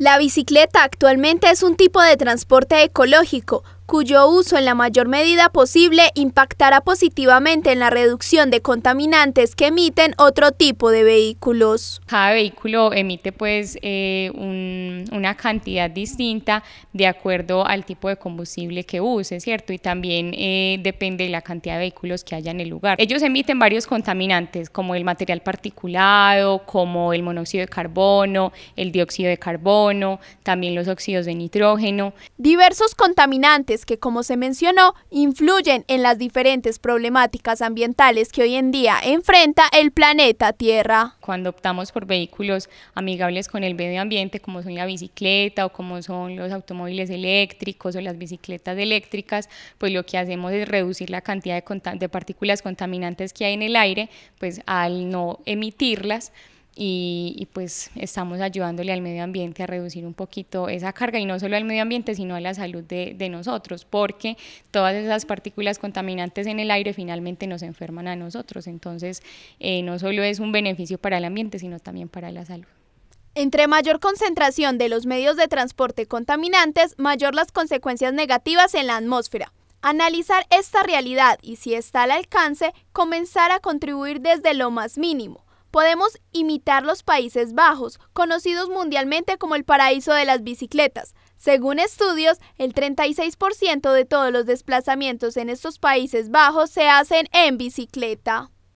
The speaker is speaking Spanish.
La bicicleta actualmente es un tipo de transporte ecológico, cuyo uso en la mayor medida posible impactará positivamente en la reducción de contaminantes que emiten otro tipo de vehículos. Cada vehículo emite pues eh, una cantidad distinta de acuerdo al tipo de combustible que use, ¿cierto? Y también eh, depende de la cantidad de vehículos que haya en el lugar. Ellos emiten varios contaminantes como el material particulado, como el monóxido de carbono, el dióxido de carbono, también los óxidos de nitrógeno. Diversos contaminantes que, como se mencionó, influyen en las diferentes problemáticas ambientales que hoy en día enfrenta el planeta Tierra. Cuando optamos por vehículos amigables con el medio ambiente, como son la bicicleta o como son los automóviles eléctricos o las bicicletas eléctricas, pues lo que hacemos es reducir la cantidad de, de partículas contaminantes que hay en el aire, pues al no emitirlas y, pues estamos ayudándole al medio ambiente a reducir un poquito esa carga y no solo al medio ambiente, sino a la salud de, nosotros, porque todas esas partículas contaminantes en el aire finalmente nos enferman a nosotros. Entonces, eh, no solo es un beneficio para el ambiente, sino también para la salud. Entre mayor concentración de los medios de transporte contaminantes, mayor las consecuencias negativas en la atmósfera. Analizar esta realidad y si está al alcance, comenzar a contribuir desde lo más mínimo podemos imitar los Países Bajos, conocidos mundialmente como el paraíso de las bicicletas. Según estudios, el 36% de todos los desplazamientos en estos Países Bajos se hacen en bicicleta.